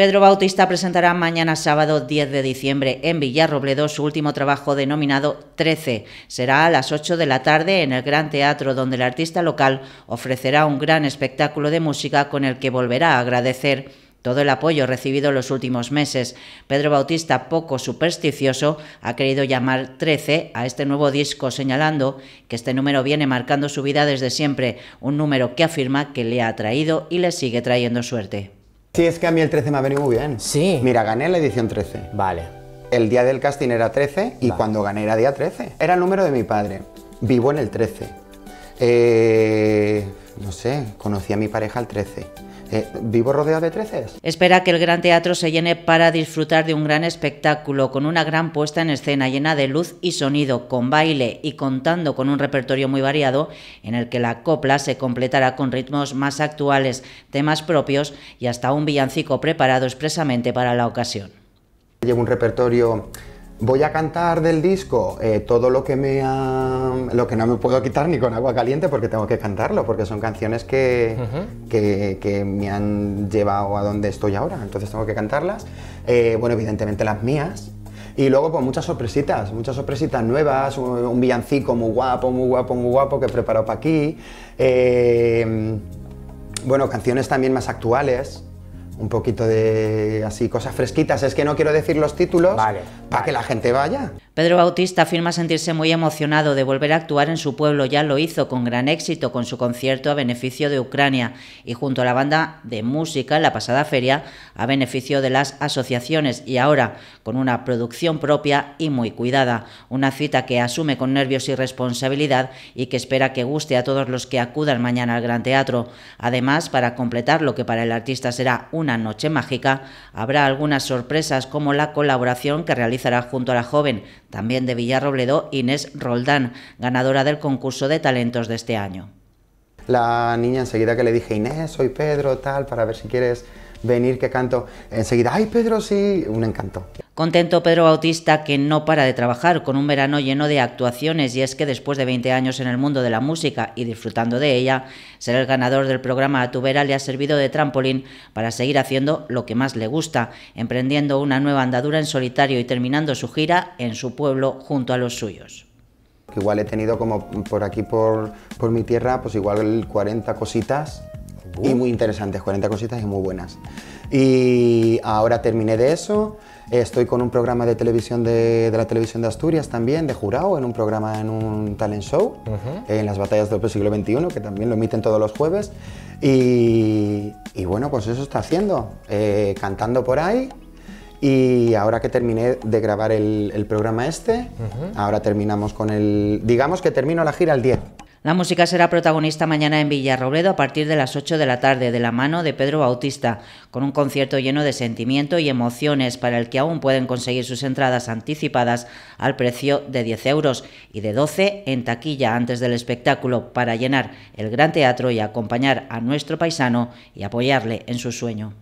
Pedro Bautista presentará mañana sábado 10 de diciembre en Villarrobledo su último trabajo denominado 13. Será a las 8 de la tarde en el Gran Teatro donde el artista local ofrecerá un gran espectáculo de música con el que volverá a agradecer todo el apoyo recibido en los últimos meses. Pedro Bautista, poco supersticioso, ha querido llamar 13 a este nuevo disco, señalando que este número viene marcando su vida desde siempre, un número que afirma que le ha traído y le sigue trayendo suerte. Sí, es que a mí el 13 me ha venido muy bien. Sí. Mira, gané la edición 13. Vale. El día del casting era 13 y cuando gané era día 13. Era el número de mi padre. Vivo en el 13. Eh, no sé, conocí a mi pareja el 13. Eh, ¿Vivo rodeado de treces? Espera que el Gran Teatro se llene para disfrutar de un gran espectáculo, con una gran puesta en escena llena de luz y sonido, con baile y contando con un repertorio muy variado, en el que la copla se completará con ritmos más actuales, temas propios y hasta un villancico preparado expresamente para la ocasión. Llevo un repertorio voy a cantar del disco eh, todo lo que me lo que no me puedo quitar ni con agua caliente porque tengo que cantarlo porque son canciones que, me han llevado a donde estoy ahora entonces tengo que cantarlas eh, bueno evidentemente las mías y luego pues muchas sorpresitas, muchas sorpresitas nuevas, un, villancico muy guapo, muy guapo, muy guapo que he preparado para aquí. Em, bueno, canciones también más actuales, un poquito de así cosas fresquitas. Es que no quiero decir los títulos, vale para que la gente vaya. Pedro Bautista afirma sentirse muy emocionado de volver a actuar en su pueblo. Ya lo hizo con gran éxito con su concierto a beneficio de Ucrania y junto a la banda de música en la pasada feria a beneficio de las asociaciones y ahora con una producción propia y muy cuidada. Una cita que asume con nervios y responsabilidad y que espera que guste a todos los que acudan mañana al Gran Teatro. Además, para completar lo que para el artista será una noche mágica, habrá algunas sorpresas como la colaboración que realiza junto a la joven, también de Villarrobledo, Inés Roldán, ganadora del concurso de talentos de este año. La niña enseguida que le dije, Inés, soy Pedro, tal, para ver si quieres venir que canto enseguida, ¡ay Pedro, sí! Un encanto. Contento Pedro Bautista que no para de trabajar con un verano lleno de actuaciones y es que después de 20 años en el mundo de la música y disfrutando de ella, ser el ganador del programa A tu le ha servido de trampolín para seguir haciendo lo que más le gusta, emprendiendo una nueva andadura en solitario y terminando su gira en su pueblo junto a los suyos igual he tenido como por aquí, por, por, mi tierra, pues igual 40 cositas y muy interesantes, 40 cositas y muy buenas. Y ahora terminé de eso, estoy con un programa de televisión de, de la televisión de Asturias también, de jurado, en un programa, en un talent show, en las batallas del siglo XXI, que también lo emiten todos los jueves. Y, y bueno, pues eso está haciendo, eh, cantando por ahí, y ahora que terminé de grabar el, programa este, ahora terminamos con el... Digamos que termino la gira el 10. La música será protagonista mañana en Villarrobledo a partir de las 8 de la tarde, de la mano de Pedro Bautista, con un concierto lleno de sentimiento y emociones para el que aún pueden conseguir sus entradas anticipadas al precio de 10 euros y de 12 en taquilla antes del espectáculo para llenar el gran teatro y acompañar a nuestro paisano y apoyarle en su sueño.